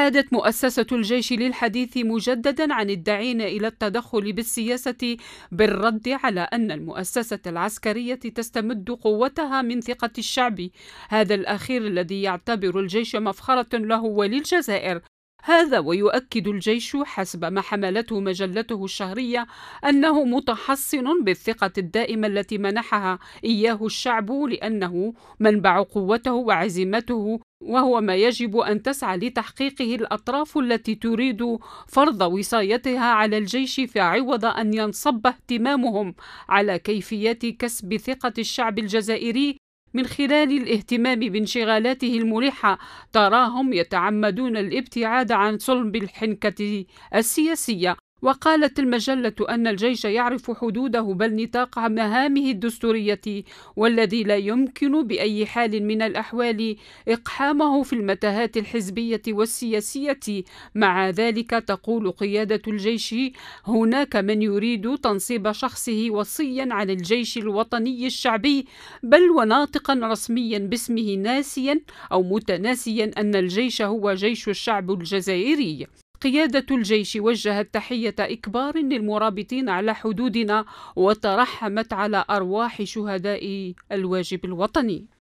أعادت مؤسسة الجيش للحديث مجددا عن الداعين إلى التدخل بالسياسة بالرد على أن المؤسسة العسكرية تستمد قوتها من ثقة الشعب هذا الأخير الذي يعتبر الجيش مفخرة له وللجزائر هذا ويؤكد الجيش حسب ما حملته مجلته الشهرية أنه متحصن بالثقة الدائمة التي منحها إياه الشعب لأنه منبع قوته وعزيمته وهو ما يجب أن تسعى لتحقيقه الأطراف التي تريد فرض وصايتها على الجيش فعوض أن ينصب اهتمامهم على كيفية كسب ثقة الشعب الجزائري من خلال الاهتمام بانشغالاته الملحة تراهم يتعمدون الابتعاد عن صلب الحنكة السياسية وقالت المجلة أن الجيش يعرف حدوده بل نطاق مهامه الدستورية والذي لا يمكن بأي حال من الأحوال إقحامه في المتاهات الحزبية والسياسية مع ذلك تقول قيادة الجيش هناك من يريد تنصيب شخصه وصيا عن الجيش الوطني الشعبي بل وناطقا رسميا باسمه ناسيا أو متناسيا أن الجيش هو جيش الشعب الجزائري قيادة الجيش وجهت تحية إكبار للمرابطين على حدودنا وترحمت على أرواح شهداء الواجب الوطني